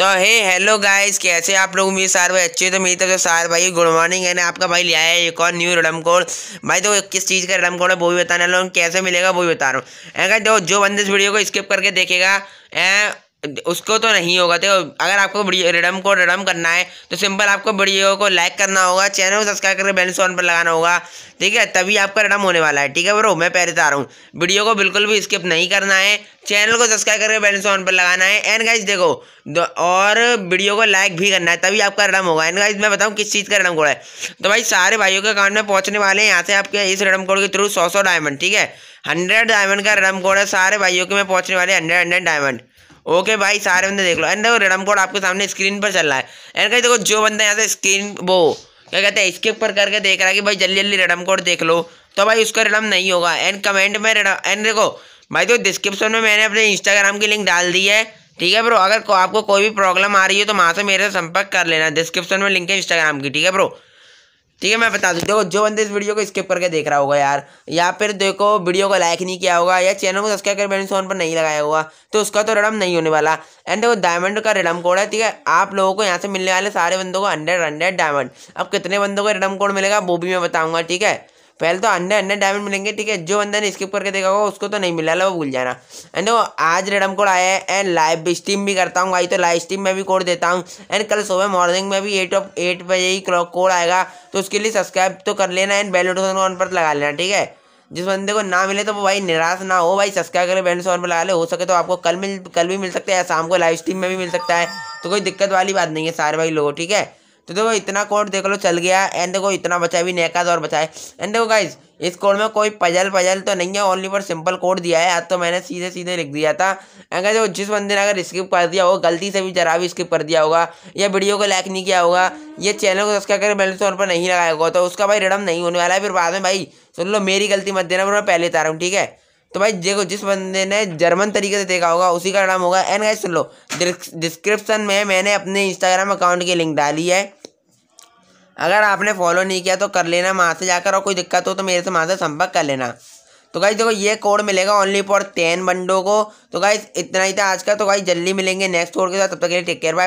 तो हे hello guys कैसे आप लोग मेरे सार भाई अच्छे तो मेरी तरफ से सार भाई गुड मॉर्निंग है ना आपका भाई लिया है एक और न्यू रडम कोड भाई तो किस चीज़ का रडम कोड है वो भी बताने लो कैसे मिलेगा वो भी बता रहा हूँ अगर जो बंदे इस वीडियो को स्किप करके देखेगा उसको तो नहीं होगा देखो अगर आपको रिडम को रिडम करना है तो सिंपल आपको वीडियो को लाइक करना होगा चैनल को सब्सक्राइब करके बेल ऑन पर लगाना होगा ठीक है तभी आपका रिडम होने वाला है ठीक है ब्रो मैं पहले आ रहा हूँ वीडियो को बिल्कुल भी स्किप नहीं करना है चैनल को सब्सक्राइब करके बेल ऑन पर लगाना है एंड गाइज देखो और वीडियो को लाइक भी करना है तभी आपका रिडम होगा एंड गाइज मैं बताऊँ किस चीज़ का रिडम कोड है तो भाई सारे भाइयों के अकाउंट में पहुँचने वाले हैं यहाँ से आपके इस रिडम कोड के थ्रू सौ सौ डायमंड ठीक है हंड्रेड डायमंड का रिडम कोड है सारे भाइयों के में पहुँचने वाले हंड्रेड हंड्रेड डायमंड ओके भाई सारे बंदे देख लो एंड देखो रेडम कोड आपके सामने स्क्रीन पर चल रहा है एंड कहीं देखो जो बंदा यहाँ से स्क्रीन वो क्या कहते हैं स्किप पर करके देख रहा है कि भाई जल्दी जल्दी रेडम कोड देख लो तो भाई उसका रेडम नहीं होगा एंड कमेंट में रेडम एंड देखो भाई तो डिस्क्रिप्शन में मैंने अपने इंस्टाग्राम की लिंक डाल दी है ठीक है ब्रो अगर आपको कोई भी प्रॉब्लम आ रही हो तो वहाँ से मेरे से संपर्क कर लेना डिस्क्रिप्शन में लिंक है इंस्टाग्राम की ठीक है ब्रो ठीक है मैं बता दूँ देखो जो बंदे इस वीडियो को स्किप करके देख रहा होगा यार या फिर देखो वीडियो को लाइक नहीं किया होगा या चैनल को सब्सक्राइब कर मैंने सोन पर नहीं लगाया होगा तो उसका तो रिडम नहीं होने वाला एंड देखो डायमंड का रिडम कोड है ठीक है आप लोगों को यहाँ से मिलने वाले सारे बंदों को हंड्रेड हंड्रेड डायमंड अब कितने बंदों को रिडम कोड मिलेगा वो भी मैं बताऊँगा ठीक है पहले तो अंडे अंडे डायमंड मिलेंगे ठीक है जो बंदा ने स्किप करके देखा होगा उसको तो नहीं मिला वो भूल जाना एंड आज रेडम कोड आया है एंड लाइव स्ट्रीम भी करता हूँ भाई तो लाइव स्ट्रीम में भी कोड देता हूँ एंड कल सुबह मॉर्निंग में भी एट ऑफ एट बजे ही कोड आएगा तो उसके लिए सब्सक्राइब तो कर लेना एंड बेल नोटिफिकेशन पर लगा लेना ठीक है जिस बंदे को ना मिले तो वो भाई निराश ना हो भाई सब्सक्राइब करें बैंड सॉन पर लगा ले हो सके तो आपको कल मिल कल भी मिल सकता है या शाम को लाइव स्ट्रीम में भी मिल सकता है तो कोई दिक्कत वाली बात नहीं है सारे भाई लोगों ठीक है तो देखो इतना कोड देख लो चल गया एंड देखो इतना बचा भी नेका और बचा है एंड देखो गाइज इस कोड में कोई पजल पजल तो नहीं है ओनली फॉर सिंपल कोड दिया है आज तो मैंने सीधे सीधे लिख दिया था अगर जो जिस बंदे ने अगर स्किप कर दिया हो गलती से भी जरा भी स्किप कर दिया होगा या वीडियो को लाइक नहीं किया होगा ये चैनल को सब्सक्राइब कर मैंने तो पर नहीं लगाया होगा तो उसका भाई रिडम नहीं होने वाला है फिर बाद में भाई सुन लो मेरी गलती मत देना मैं पहले उतारा हूँ ठीक है तो भाई देखो जिस बंदे ने जर्मन तरीके से देखा होगा उसी का नाम होगा एंड गाइस सुन लो डिस्क्रिप्शन में मैंने अपने इंस्टाग्राम अकाउंट की लिंक डाली है अगर आपने फॉलो नहीं किया तो कर लेना वहाँ से जाकर और कोई दिक्कत हो तो मेरे से वहाँ से संपर्क कर लेना तो गाइज देखो ये कोड मिलेगा ओनली फॉर टेन बंडो को तो गाइज इतना ही था आज का तो गाइज जल्दी मिलेंगे नेक्स्ट कोड के साथ तब तक के लिए टेक केयर बाय